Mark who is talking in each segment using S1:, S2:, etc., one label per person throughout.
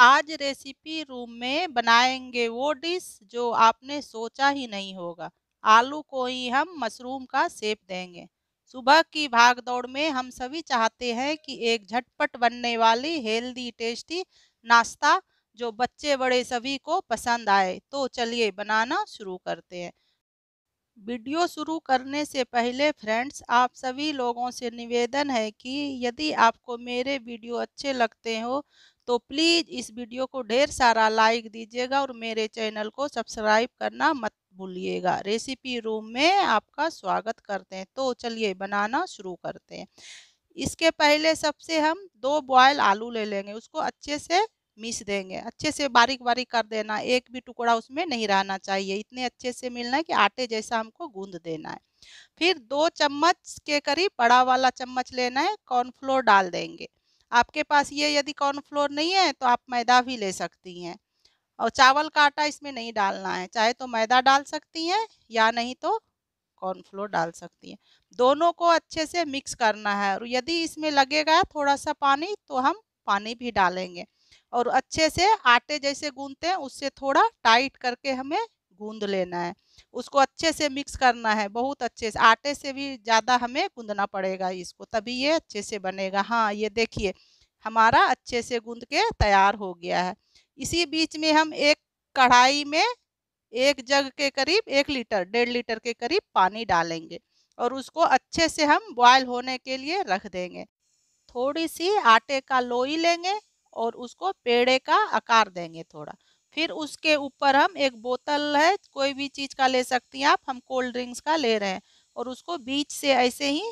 S1: आज recipe room में बनाएंगे वो डिश जो आपने सोचा ही नहीं होगा आलू को ही हम मशरूम का सेप देंगे सुबह की भाग दौड़ में हम सभी चाहते हैं कि एक झटपट बनने वाली हेल्दी टेस्टी नाश्ता जो बच्चे बड़े सभी को पसंद आए तो चलिए बनाना शुरू करते हैं वीडियो शुरू करने से पहले फ्रेंड्स आप सभी लोगों से निवेदन है कि यदि आपको मेरे वीडियो अच्छे लगते हो तो प्लीज़ इस वीडियो को ढेर सारा लाइक दीजिएगा और मेरे चैनल को सब्सक्राइब करना मत भूलिएगा रेसिपी रूम में आपका स्वागत करते हैं तो चलिए बनाना शुरू करते हैं इसके पहले सबसे हम दो बॉयल आलू ले लेंगे उसको अच्छे से मिस देंगे अच्छे से बारीक बारीक कर देना एक भी टुकड़ा उसमें नहीं रहना चाहिए इतने अच्छे से मिलना है कि आटे जैसा हमको गूंद देना है फिर दो चम्मच के करीब बड़ा वाला चम्मच लेना है कॉर्नफ्लोर डाल देंगे आपके पास ये यदि कॉर्नफ्लोर नहीं है तो आप मैदा भी ले सकती हैं और चावल का आटा इसमें नहीं डालना है चाहे तो मैदा डाल सकती हैं या नहीं तो कॉर्नफ्लोर डाल सकती हैं दोनों को अच्छे से मिक्स करना है और यदि इसमें लगेगा थोड़ा सा पानी तो हम पानी भी डालेंगे और अच्छे से आटे जैसे गूंदते हैं उससे थोड़ा टाइट करके हमें गूंद लेना है उसको अच्छे से मिक्स करना है बहुत अच्छे से आटे से भी ज़्यादा हमें गूंदना पड़ेगा इसको तभी ये अच्छे से बनेगा हाँ ये देखिए हमारा अच्छे से गूंद के तैयार हो गया है इसी बीच में हम एक कढ़ाई में एक जग के करीब एक लीटर डेढ़ लीटर के करीब पानी डालेंगे और उसको अच्छे से हम बॉयल होने के लिए रख देंगे थोड़ी सी आटे का लोई लेंगे और उसको पेड़े का आकार देंगे थोड़ा फिर उसके ऊपर हम एक बोतल है कोई भी चीज़ का ले सकती हैं आप हम कोल्ड ड्रिंक्स का ले रहे हैं और उसको बीच से ऐसे ही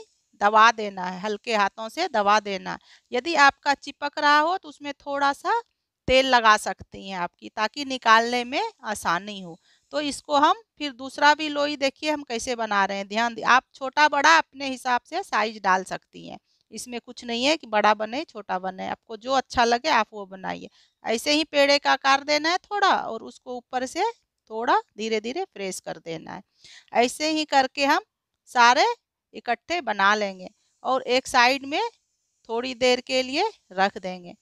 S1: दबा देना है हल्के हाथों से दबा देना यदि आपका चिपक रहा हो तो उसमें थोड़ा सा तेल लगा सकती हैं आपकी ताकि निकालने में आसानी हो तो इसको हम फिर दूसरा भी लोई देखिए हम कैसे बना रहे हैं ध्यान आप छोटा बड़ा अपने हिसाब से साइज डाल सकती हैं इसमें कुछ नहीं है कि बड़ा बने छोटा बने आपको जो अच्छा लगे आप वो बनाइए ऐसे ही पेड़े का आकार देना है थोड़ा और उसको ऊपर से थोड़ा धीरे धीरे प्रेस कर देना है ऐसे ही करके हम सारे इकट्ठे बना लेंगे और एक साइड में थोड़ी देर के लिए रख देंगे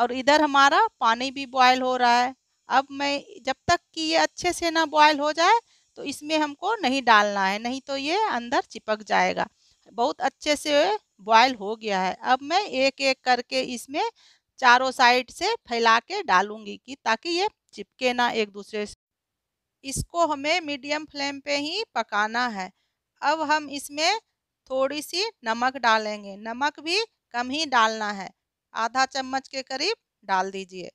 S1: और इधर हमारा पानी भी बॉयल हो रहा है अब मैं जब तक कि ये अच्छे से ना बॉयल हो जाए तो इसमें हमको नहीं डालना है नहीं तो ये अंदर चिपक जाएगा बहुत अच्छे से बॉयल हो गया है अब मैं एक एक करके इसमें चारों साइड से फैला के डालूंगी कि ताकि ये चिपके ना एक दूसरे से इसको हमें मीडियम फ्लेम पे ही पकाना है अब हम इसमें थोड़ी सी नमक डालेंगे नमक भी कम ही डालना है आधा चम्मच के करीब डाल दीजिए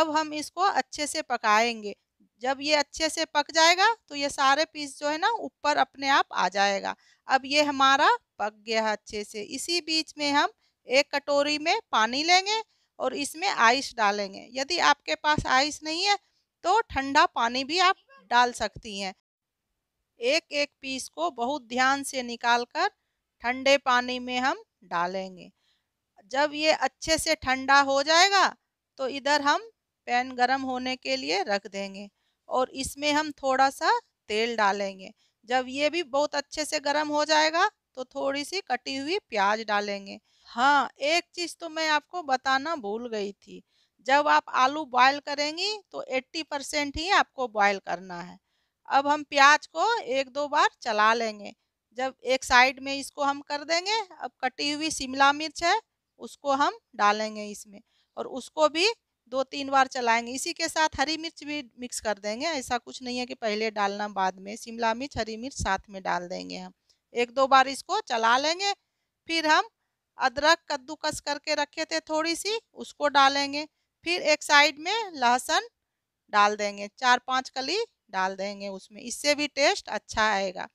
S1: अब हम इसको अच्छे से पकाएंगे जब ये अच्छे से पक जाएगा तो ये सारे पीस जो है ना ऊपर अपने आप आ जाएगा अब ये हमारा पक गया है अच्छे से इसी बीच में हम एक कटोरी में पानी लेंगे और इसमें आइस डालेंगे यदि आपके पास आइस नहीं है तो ठंडा पानी भी आप डाल सकती हैं एक एक पीस को बहुत ध्यान से निकाल कर ठंडे पानी में हम डालेंगे जब ये अच्छे से ठंडा हो जाएगा तो इधर हम पैन गरम होने के लिए रख देंगे और इसमें हम थोड़ा सा तेल डालेंगे जब ये भी बहुत अच्छे से गर्म हो जाएगा तो थोड़ी सी कटी हुई प्याज डालेंगे हाँ एक चीज़ तो मैं आपको बताना भूल गई थी जब आप आलू बॉयल करेंगी तो 80 परसेंट ही आपको बॉयल करना है अब हम प्याज को एक दो बार चला लेंगे जब एक साइड में इसको हम कर देंगे अब कटी हुई शिमला मिर्च है उसको हम डालेंगे इसमें और उसको भी दो तीन बार चलाएंगे इसी के साथ हरी मिर्च भी मिक्स कर देंगे ऐसा कुछ नहीं है कि पहले डालना बाद में शिमला मिर्च हरी मिर्च साथ में डाल देंगे हम एक दो बार इसको चला लेंगे फिर हम अदरक कद्दूकस करके रखे थे थोड़ी सी उसको डालेंगे फिर एक साइड में लहसुन डाल देंगे चार पाँच कली डाल देंगे उसमें इससे भी टेस्ट अच्छा आएगा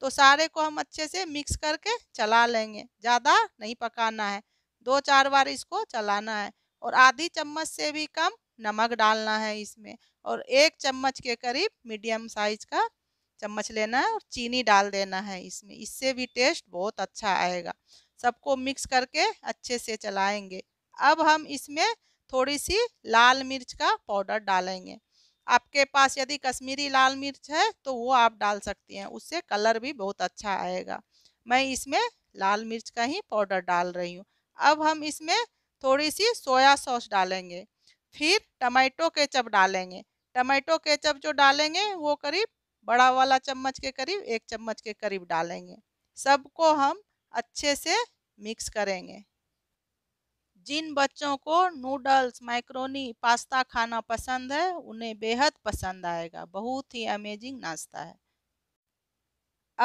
S1: तो सारे को हम अच्छे से मिक्स करके चला लेंगे ज़्यादा नहीं पकाना है दो चार बार इसको चलाना है और आधी चम्मच से भी कम नमक डालना है इसमें और एक चम्मच के करीब मीडियम साइज का चम्मच लेना है और चीनी डाल देना है इसमें इससे भी टेस्ट बहुत अच्छा आएगा सबको मिक्स करके अच्छे से चलाएंगे अब हम इसमें थोड़ी सी लाल मिर्च का पाउडर डालेंगे आपके पास यदि कश्मीरी लाल मिर्च है तो वो आप डाल सकती हैं उससे कलर भी बहुत अच्छा आएगा मैं इसमें लाल मिर्च का ही पाउडर डाल रही हूँ अब हम इसमें थोड़ी सी सोया सॉस डालेंगे फिर टमाटो केचप डालेंगे टमाटो केचप जो डालेंगे वो करीब बड़ा वाला चम्मच के करीब एक चम्मच के करीब डालेंगे सबको हम अच्छे से मिक्स करेंगे जिन बच्चों को नूडल्स माइक्रोनी पास्ता खाना पसंद है उन्हें बेहद पसंद आएगा बहुत ही अमेजिंग नाश्ता है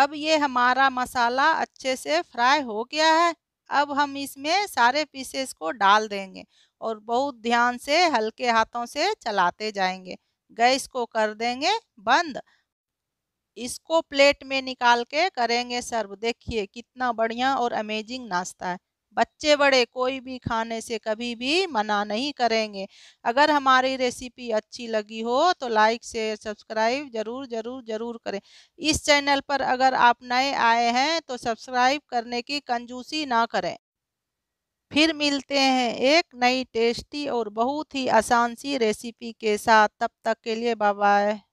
S1: अब ये हमारा मसाला अच्छे से फ्राई हो गया है अब हम इसमें सारे पीसेस को डाल देंगे और बहुत ध्यान से हल्के हाथों से चलाते जाएंगे गैस को कर देंगे बंद इसको प्लेट में निकाल के करेंगे सर्व देखिए कितना बढ़िया और अमेजिंग नाश्ता है बच्चे बड़े कोई भी खाने से कभी भी मना नहीं करेंगे अगर हमारी रेसिपी अच्छी लगी हो तो लाइक शेयर सब्सक्राइब जरूर जरूर जरूर करें इस चैनल पर अगर आप नए आए हैं तो सब्सक्राइब करने की कंजूसी ना करें फिर मिलते हैं एक नई टेस्टी और बहुत ही आसान सी रेसिपी के साथ तब तक के लिए बाय बाय